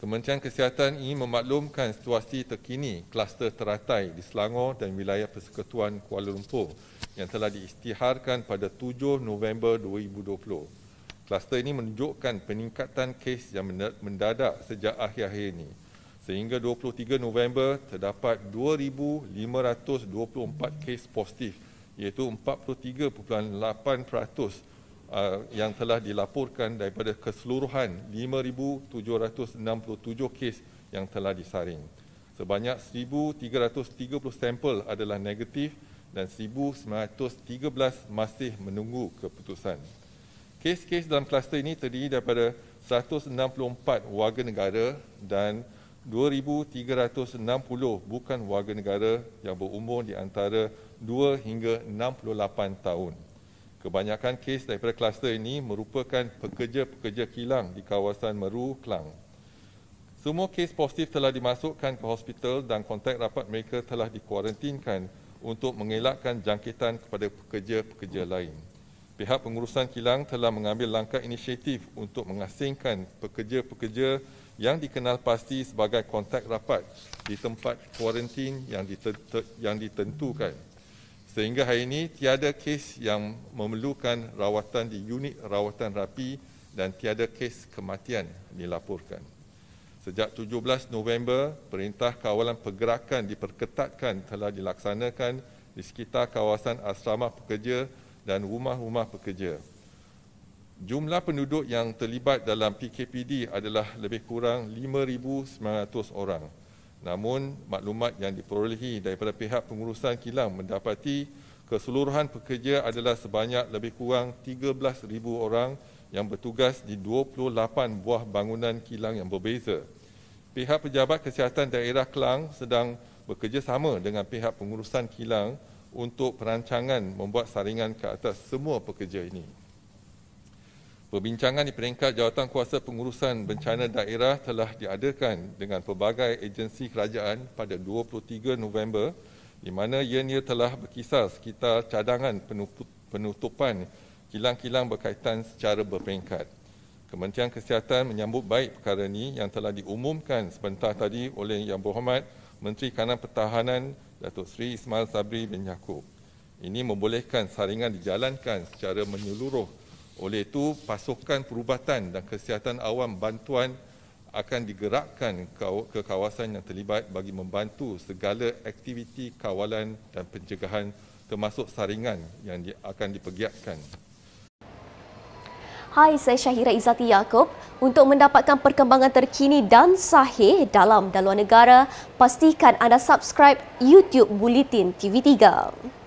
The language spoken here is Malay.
Kementerian Kesihatan ini memaklumkan situasi terkini kluster teratai di Selangor dan wilayah Persekutuan Kuala Lumpur yang telah diisytiharkan pada 7 November 2020. Kluster ini menunjukkan peningkatan kes yang mendadak sejak akhir-akhir ini. Sehingga 23 November terdapat 2,524 kes positif iaitu 43.8% Uh, yang telah dilaporkan daripada keseluruhan 5,767 kes yang telah disaring. Sebanyak 1,330 sampel adalah negatif dan 1,913 masih menunggu keputusan. Kes-kes dalam kluster ini terdiri daripada 164 warga negara dan 2,360 bukan warga negara yang berumur di antara 2 hingga 68 tahun. Kebanyakan kes daripada kluster ini merupakan pekerja-pekerja kilang di kawasan Meru, Kelang. Semua kes positif telah dimasukkan ke hospital dan kontak rapat mereka telah dikuarantinkan untuk mengelakkan jangkitan kepada pekerja-pekerja lain. Pihak pengurusan kilang telah mengambil langkah inisiatif untuk mengasingkan pekerja-pekerja yang dikenal pasti sebagai kontak rapat di tempat kuarantin yang ditentukan sehingga hari ini tiada kes yang memerlukan rawatan di unit rawatan rapi dan tiada kes kematian dilaporkan. Sejak 17 November, perintah kawalan pergerakan diperketatkan telah dilaksanakan di sekitar kawasan asrama pekerja dan rumah-rumah pekerja. Jumlah penduduk yang terlibat dalam PKPD adalah lebih kurang 5,900 orang. Namun maklumat yang diperolehi daripada pihak pengurusan kilang mendapati keseluruhan pekerja adalah sebanyak lebih kurang 13,000 orang yang bertugas di 28 buah bangunan kilang yang berbeza. Pihak Pejabat Kesihatan Daerah Kelang sedang bekerjasama dengan pihak pengurusan kilang untuk perancangan membuat saringan ke atas semua pekerja ini. Perbincangan di peringkat jawatan kuasa pengurusan bencana daerah telah diadakan dengan pelbagai agensi kerajaan pada 23 November di mana ianya telah berkisar sekitar cadangan penutupan kilang-kilang berkaitan secara berperingkat. Kementerian Kesihatan menyambut baik perkara ini yang telah diumumkan sebentar tadi oleh Yang Berhormat Menteri Kanan Pertahanan Datuk Seri Ismail Sabri bin Yaakob. Ini membolehkan saringan dijalankan secara menyeluruh oleh itu, pasukan perubatan dan kesihatan awam bantuan akan digerakkan ke kawasan yang terlibat bagi membantu segala aktiviti kawalan dan pencegahan termasuk saringan yang akan dipegiatkan. Hai, saya Syahira Izzati Yaakob. Untuk mendapatkan perkembangan terkini dan sahih dalam dan luar negara, pastikan anda subscribe YouTube Bulletin TV3.